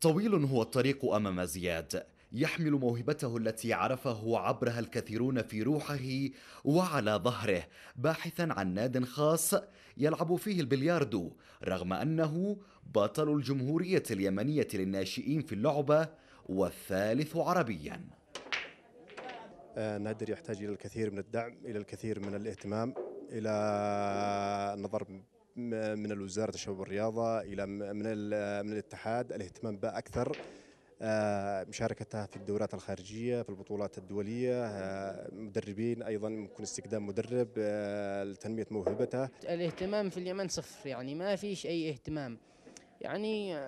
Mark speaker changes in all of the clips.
Speaker 1: طويل هو الطريق أمام زياد يحمل موهبته التي عرفه عبرها الكثيرون في روحه وعلى ظهره باحثا عن ناد خاص يلعب فيه البلياردو رغم أنه بطل الجمهورية اليمنية للناشئين في اللعبة والثالث عربيا آه، نادر يحتاج إلى الكثير من الدعم إلى الكثير من الاهتمام
Speaker 2: إلى النظر من الوزاره الشباب والرياضه الى من من الاتحاد الاهتمام بها اكثر آه، مشاركتها في الدورات الخارجية في البطولات الدولية آه، مدربين أيضا ممكن استخدام مدرب آه، لتنمية موهبته
Speaker 3: الاهتمام في اليمن صفر يعني ما فيش أي اهتمام يعني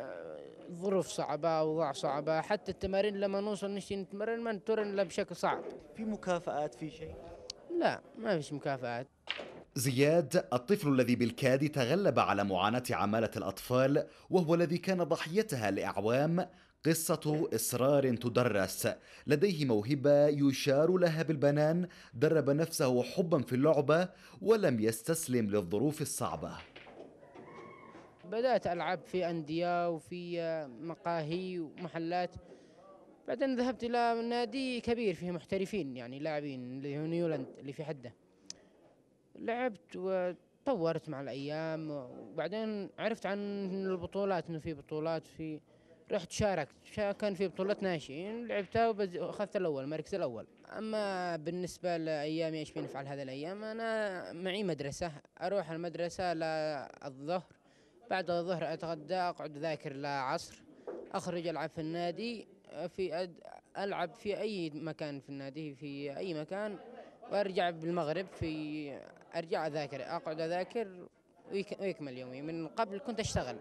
Speaker 3: ظروف صعبة أوضاع صعبة حتى التمارين لما نوصل نشتي نتمرن ما نتمرن إلا بشكل صعب في مكافآت في شيء؟ لا ما فيش مكافآت
Speaker 1: زياد الطفل الذي بالكاد تغلب على معاناة عمالة الأطفال وهو الذي كان ضحيتها لأعوام قصة إصرار تدرس لديه موهبة يشار لها بالبنان درب نفسه حبا في اللعبة ولم يستسلم للظروف الصعبة
Speaker 3: بدأت ألعب في أندية وفي مقاهي ومحلات بعدين ذهبت إلى نادي كبير فيه محترفين يعني لاعبين اللي هو نيولاند اللي في حده لعبت وتطورت مع الايام وبعدين عرفت عن البطولات انه في بطولات في رحت شاركت كان في بطولة ناشئين لعبتها واخذت الاول المركز الاول اما بالنسبة لايامي ايش بنفعل هذه الايام انا معي مدرسة اروح المدرسة للظهر بعد الظهر اتغدى اقعد اذاكر لعصر اخرج العب في النادي في أد... العب في اي مكان في النادي في اي مكان وارجع بالمغرب في ارجع اذاكر اقعد اذاكر ويكمل يومي من قبل كنت اشتغل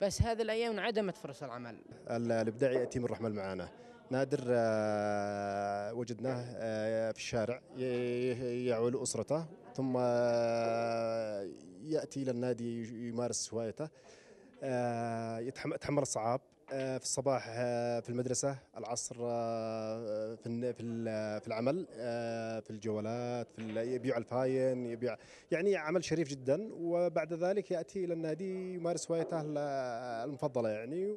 Speaker 3: بس هذه الايام انعدمت فرص العمل
Speaker 2: الابداع ياتي من رحمه المعاناه نادر آه، وجدناه آه، في الشارع يعول اسرته ثم آه، ياتي الى النادي يمارس هوايته يتحمل الصعاب آه، في الصباح آه، في المدرسة العصر آه، في في في العمل في الجولات في يبيع الفاين يبيع يعني عمل شريف جدا وبعد ذلك يأتي إلى النادي يمارس هوايته المفضلة يعني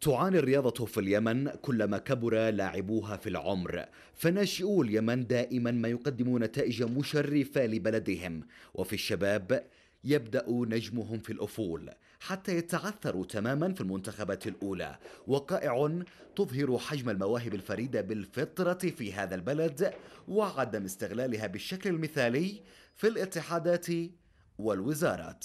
Speaker 1: تعاني الرياضة في اليمن كلما كبر لاعبوها في العمر فناشئو اليمن دائما ما يقدموا نتائج مشرفة لبلدهم وفي الشباب يبدأ نجمهم في الأفول حتى يتعثروا تماما في المنتخبات الأولى وقائع تظهر حجم المواهب الفريدة بالفطرة في هذا البلد وعدم استغلالها بالشكل المثالي في الاتحادات والوزارات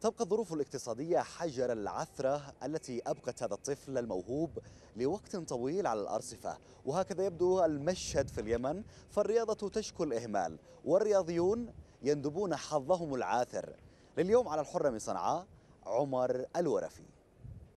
Speaker 1: تبقى الظروف الاقتصادية حجر العثرة التي أبقت هذا الطفل الموهوب لوقت طويل على الأرصفة وهكذا يبدو المشهد في اليمن فالرياضة تشكو الإهمال والرياضيون يندبون حظهم العاثر لليوم على الحرة من صنعاء عمر الورفي